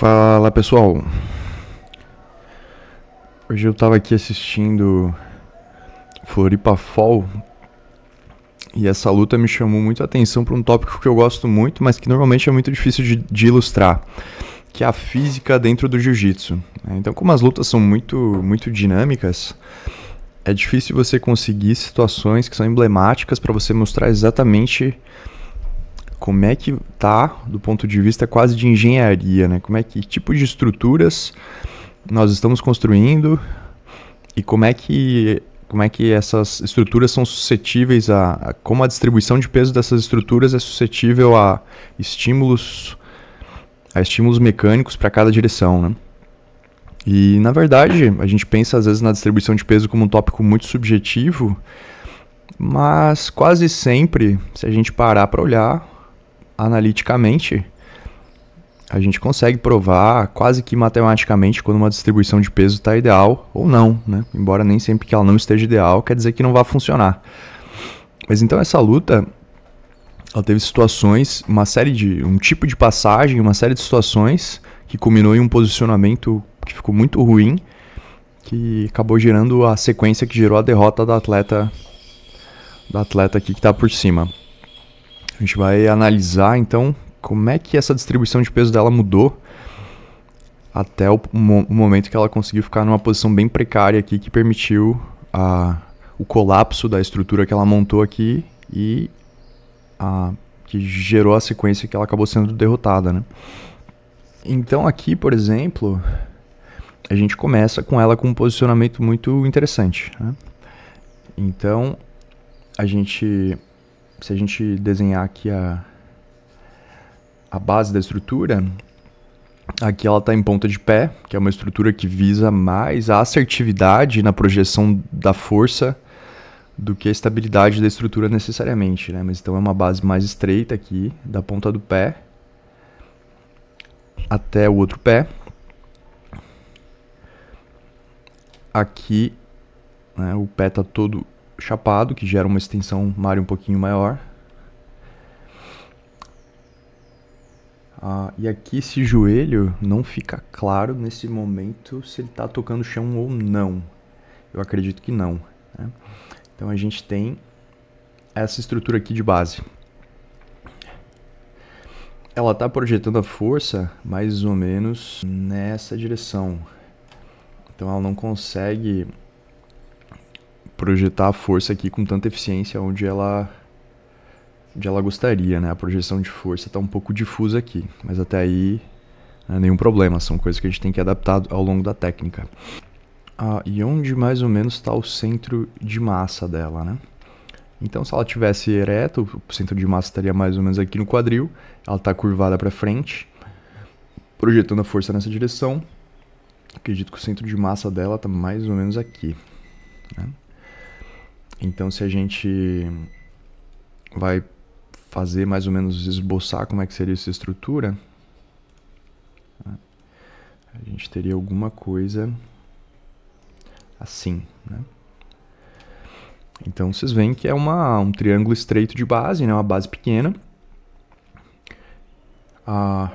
Fala pessoal, hoje eu tava aqui assistindo Floripa Fall e essa luta me chamou muito a atenção para um tópico que eu gosto muito, mas que normalmente é muito difícil de, de ilustrar, que é a física dentro do jiu-jitsu. Né? Então, como as lutas são muito, muito dinâmicas, é difícil você conseguir situações que são emblemáticas para você mostrar exatamente como é que tá do ponto de vista quase de engenharia, né? Como é que, tipo de estruturas nós estamos construindo e como é que como é que essas estruturas são suscetíveis a, a como a distribuição de peso dessas estruturas é suscetível a estímulos a estímulos mecânicos para cada direção, né? E na verdade, a gente pensa às vezes na distribuição de peso como um tópico muito subjetivo, mas quase sempre, se a gente parar para olhar, analiticamente, a gente consegue provar quase que matematicamente quando uma distribuição de peso está ideal ou não, né? Embora nem sempre que ela não esteja ideal, quer dizer que não vai funcionar. Mas então essa luta, ela teve situações, uma série de, um tipo de passagem, uma série de situações que culminou em um posicionamento que ficou muito ruim, que acabou gerando a sequência que gerou a derrota da atleta, da atleta aqui que está por cima. A gente vai analisar então como é que essa distribuição de peso dela mudou até o, mo o momento que ela conseguiu ficar numa posição bem precária aqui que permitiu a, o colapso da estrutura que ela montou aqui e a, que gerou a sequência que ela acabou sendo derrotada, né? Então aqui, por exemplo, a gente começa com ela com um posicionamento muito interessante. Né? Então a gente se a gente desenhar aqui a, a base da estrutura, aqui ela está em ponta de pé, que é uma estrutura que visa mais a assertividade na projeção da força do que a estabilidade da estrutura necessariamente, né? Mas então é uma base mais estreita aqui, da ponta do pé até o outro pé. Aqui, né, o pé está todo chapado, que gera uma extensão uma um pouquinho maior. Ah, e aqui esse joelho não fica claro nesse momento se ele está tocando o chão ou não. Eu acredito que não. Né? Então a gente tem essa estrutura aqui de base. Ela está projetando a força mais ou menos nessa direção. Então ela não consegue projetar a força aqui com tanta eficiência onde ela onde ela gostaria, né? A projeção de força está um pouco difusa aqui, mas até aí é nenhum problema, são coisas que a gente tem que adaptar ao longo da técnica. Ah, e onde mais ou menos está o centro de massa dela, né? Então, se ela tivesse ereto, o centro de massa estaria mais ou menos aqui no quadril, ela está curvada para frente, projetando a força nessa direção. Acredito que o centro de massa dela está mais ou menos aqui. Né? Então, se a gente vai fazer mais ou menos esboçar como é que seria essa estrutura, a gente teria alguma coisa assim, né? Então vocês veem que é uma, um triângulo estreito de base, né? uma base pequena. Ah,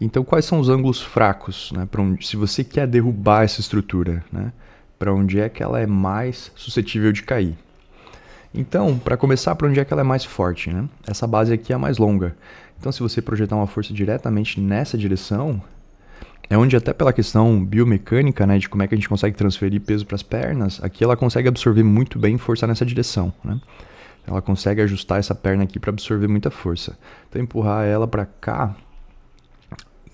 então quais são os ângulos fracos? Né? Onde, se você quer derrubar essa estrutura, né? para onde é que ela é mais suscetível de cair? Então, para começar, para onde é que ela é mais forte? Né? Essa base aqui é a mais longa. Então, se você projetar uma força diretamente nessa direção, é onde até pela questão biomecânica, né, de como é que a gente consegue transferir peso para as pernas, aqui ela consegue absorver muito bem força nessa direção, né? Ela consegue ajustar essa perna aqui para absorver muita força. Então empurrar ela para cá,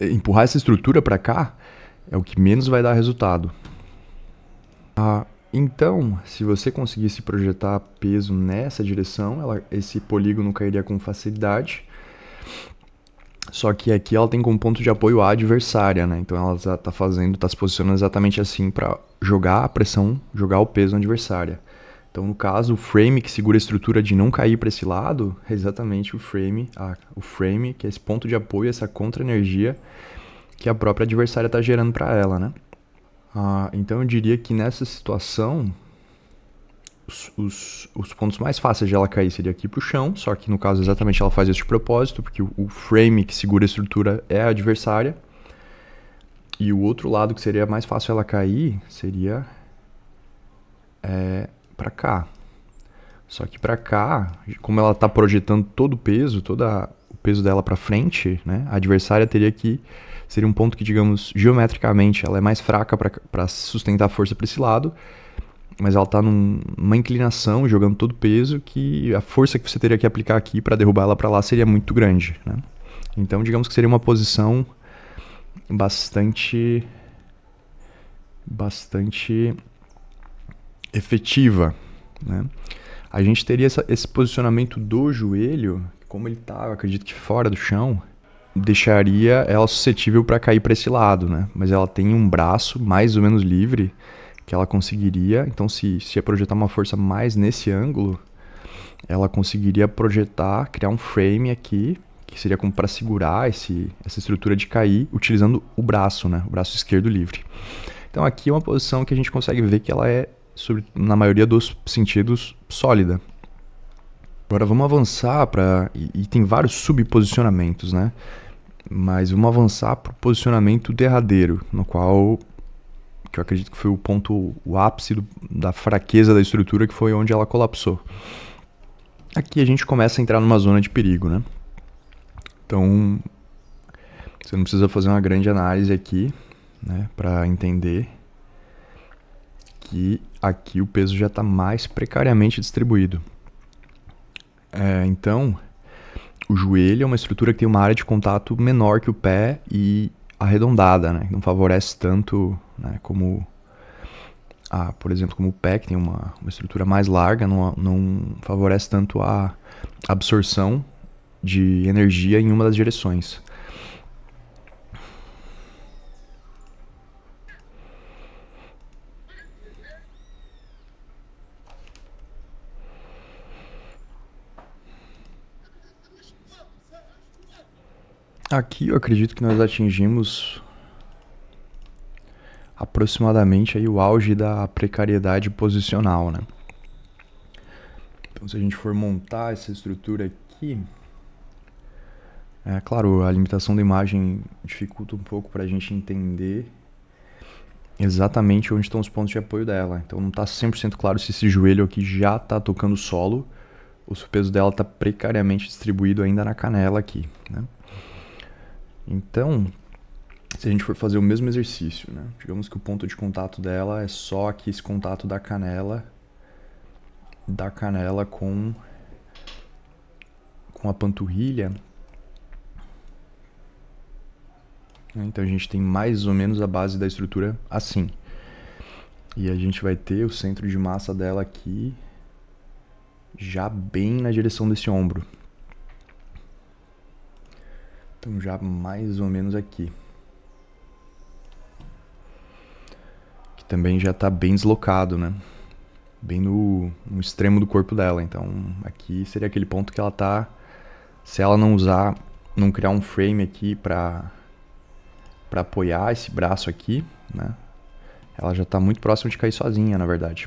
empurrar essa estrutura para cá é o que menos vai dar resultado. A então, se você conseguisse projetar peso nessa direção, ela, esse polígono cairia com facilidade. Só que aqui ela tem como ponto de apoio a adversária, né? Então ela está tá fazendo, está se posicionando exatamente assim para jogar a pressão, jogar o peso na adversária. Então, no caso, o frame que segura a estrutura de não cair para esse lado é exatamente o frame, o frame que é esse ponto de apoio, essa contra-energia que a própria adversária está gerando para ela, né? Ah, então eu diria que nessa situação, os, os, os, pontos mais fáceis de ela cair seria aqui para o chão, só que no caso exatamente ela faz esse propósito, porque o, o frame que segura a estrutura é a adversária. E o outro lado que seria mais fácil ela cair seria é, para cá. Só que para cá, como ela está projetando todo o peso, toda peso dela para frente, né, a adversária teria que seria um ponto que, digamos, geometricamente ela é mais fraca para sustentar a força para esse lado, mas ela está numa inclinação, jogando todo o peso, que a força que você teria que aplicar aqui para derrubar ela para lá seria muito grande. Né? Então, digamos que seria uma posição bastante. bastante efetiva. Né? A gente teria essa, esse posicionamento do joelho como ele tá, eu acredito que fora do chão, deixaria ela suscetível para cair para esse lado, né? Mas ela tem um braço mais ou menos livre que ela conseguiria. Então, se se é projetar uma força mais nesse ângulo, ela conseguiria projetar, criar um frame aqui que seria como para segurar esse, essa estrutura de cair utilizando o braço, né? O braço esquerdo livre. Então aqui é uma posição que a gente consegue ver que ela é, sobre, na maioria dos sentidos, sólida. Agora vamos avançar para. E, e tem vários subposicionamentos, né? Mas vamos avançar para o posicionamento derradeiro, no qual que eu acredito que foi o ponto, o ápice do, da fraqueza da estrutura, que foi onde ela colapsou. Aqui a gente começa a entrar numa zona de perigo, né? Então, você não precisa fazer uma grande análise aqui, né, para entender que aqui o peso já está mais precariamente distribuído. É, então, o joelho é uma estrutura que tem uma área de contato menor que o pé e arredondada, né? Não favorece tanto né, como, a, por exemplo, como o pé, que tem uma, uma estrutura mais larga, não, não favorece tanto a absorção de energia em uma das direções. Aqui eu acredito que nós atingimos aproximadamente aí o auge da precariedade posicional, né? Então se a gente for montar essa estrutura aqui, é claro, a limitação da imagem dificulta um pouco para a gente entender exatamente onde estão os pontos de apoio dela. Então não está 100% claro se esse joelho aqui já está tocando solo ou se o peso dela está precariamente distribuído ainda na canela aqui, né? Então, se a gente for fazer o mesmo exercício, né? digamos que o ponto de contato dela é só aqui esse contato da canela, da canela com, com a panturrilha. Então a gente tem mais ou menos a base da estrutura assim. E a gente vai ter o centro de massa dela aqui, já bem na direção desse ombro. Então já mais ou menos aqui. Que também já está bem deslocado, né? Bem no, no, extremo do corpo dela. Então aqui seria aquele ponto que ela está Se ela não usar, não criar um frame aqui para para apoiar esse braço aqui, né? Ela já está muito próxima de cair sozinha, na verdade.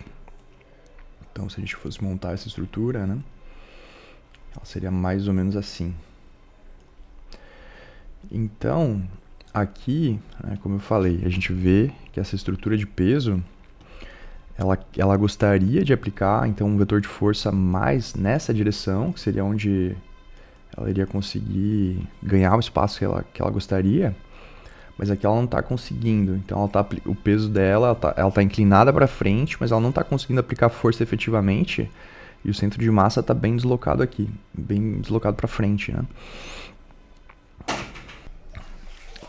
Então se a gente fosse montar essa estrutura, né? Ela seria mais ou menos assim. Então, aqui, né, como eu falei, a gente vê que essa estrutura de peso ela, ela gostaria de aplicar então um vetor de força mais nessa direção, que seria onde ela iria conseguir ganhar o espaço que ela, que ela gostaria, mas aqui ela não está conseguindo. Então ela tá, o peso dela está ela tá inclinada para frente, mas ela não está conseguindo aplicar força efetivamente e o centro de massa está bem deslocado aqui, bem deslocado para frente, né?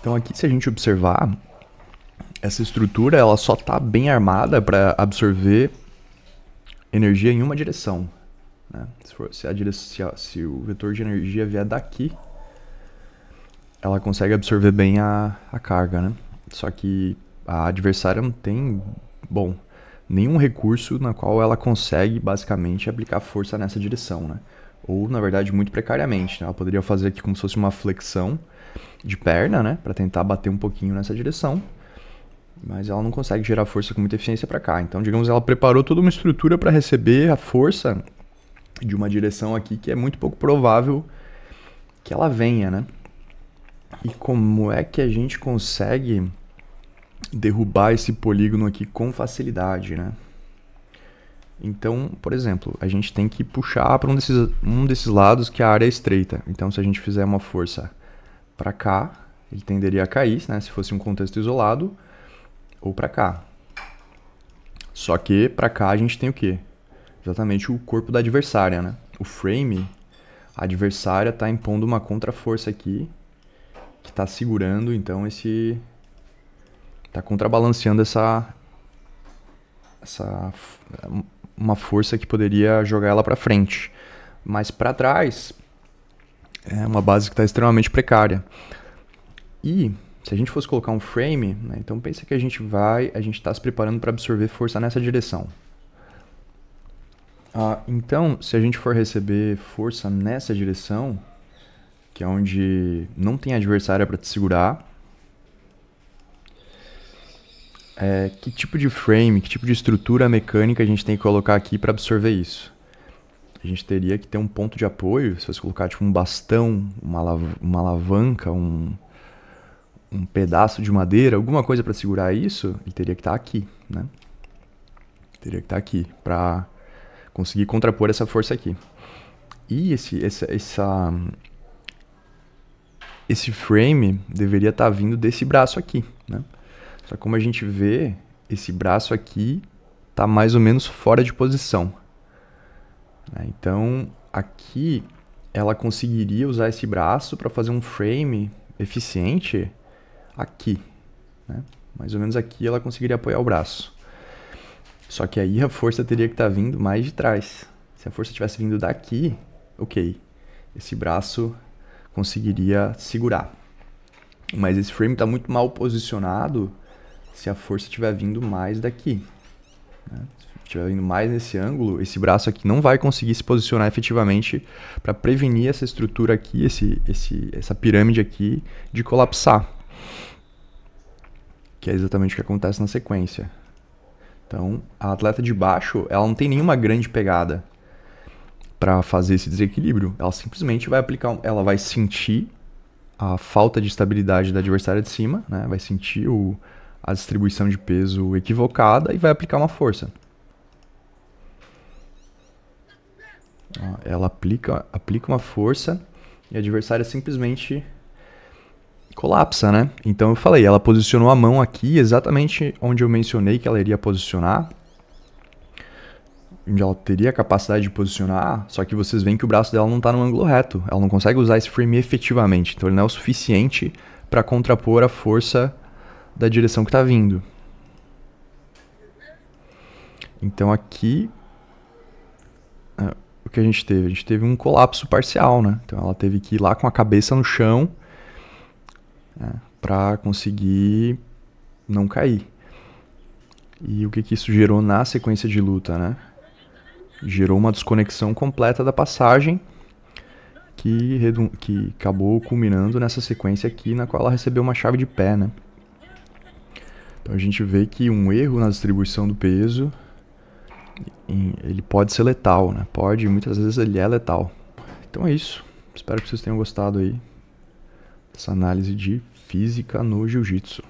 Então aqui se a gente observar, essa estrutura ela só está bem armada para absorver energia em uma direção. Né? Se, for, se, direção se, a, se, o vetor de energia vier daqui, ela consegue absorver bem a, a carga. Né? Só que a adversária não tem, bom, nenhum recurso na qual ela consegue basicamente aplicar força nessa direção. Né? ou na verdade muito precariamente. Né? Ela poderia fazer aqui como se fosse uma flexão de perna, né, para tentar bater um pouquinho nessa direção, mas ela não consegue gerar força com muita eficiência para cá. Então, digamos, ela preparou toda uma estrutura para receber a força de uma direção aqui que é muito pouco provável que ela venha, né? E como é que a gente consegue derrubar esse polígono aqui com facilidade, né? Então, por exemplo, a gente tem que puxar para um desses, um desses lados que a área é estreita. Então, se a gente fizer uma força para cá, ele tenderia a cair, né, se fosse um contexto isolado, ou para cá. Só que para cá a gente tem o quê? Exatamente o corpo da adversária, né? O frame, a adversária está impondo uma contraforça aqui, que está segurando, então, esse... Está contrabalanceando essa... Essa uma força que poderia jogar ela para frente. Mas para trás, é uma base que está extremamente precária. E se a gente fosse colocar um frame, né, então pensa que a gente vai, a gente está se preparando para absorver força nessa direção. Ah, então, se a gente for receber força nessa direção, que é onde não tem adversário para te segurar, é, que tipo de frame, que tipo de estrutura mecânica a gente tem que colocar aqui para absorver isso. A gente teria que ter um ponto de apoio, se você colocar tipo um bastão, uma, uma alavanca, um, um pedaço de madeira, alguma coisa para segurar isso, ele teria que estar tá aqui, né? Teria que estar tá aqui para conseguir contrapor essa força aqui. E esse, essa, essa esse frame deveria estar tá vindo desse braço aqui, né? Só Como a gente vê, esse braço aqui tá mais ou menos fora de posição. Né? Então, aqui ela conseguiria usar esse braço para fazer um frame eficiente aqui. Né? Mais ou menos aqui ela conseguiria apoiar o braço. Só que aí a força teria que estar tá vindo mais de trás. Se a força tivesse vindo daqui, ok, esse braço conseguiria segurar. Mas esse frame está muito mal posicionado se a força estiver vindo mais daqui. Né? Se estiver vindo mais nesse ângulo, esse braço aqui não vai conseguir se posicionar efetivamente para prevenir essa estrutura aqui, esse, esse, essa pirâmide aqui, de colapsar. Que é exatamente o que acontece na sequência. Então, a atleta de baixo, ela não tem nenhuma grande pegada para fazer esse desequilíbrio. Ela simplesmente vai aplicar, ela vai sentir a falta de estabilidade da adversária de cima, né? Vai sentir o, a distribuição de peso equivocada e vai aplicar uma força. Ela aplica, aplica uma força e a adversária simplesmente colapsa, né? Então eu falei, ela posicionou a mão aqui exatamente onde eu mencionei que ela iria posicionar. Onde ela teria a capacidade de posicionar, só que vocês veem que o braço dela não está no ângulo reto. Ela não consegue usar esse frame efetivamente, então ele não é o suficiente para contrapor a força da direção que está vindo. Então aqui é, o que a gente teve? A gente teve um colapso parcial, né? Então ela teve que ir lá com a cabeça no chão né, para conseguir não cair. E o que, que isso gerou na sequência de luta, né? Gerou uma desconexão completa da passagem que, que acabou culminando nessa sequência aqui na qual ela recebeu uma chave de pé, né? Então a gente vê que um erro na distribuição do peso ele pode ser letal, né? Pode, muitas vezes ele é letal. Então é isso. Espero que vocês tenham gostado aí dessa análise de física no jiu-jitsu.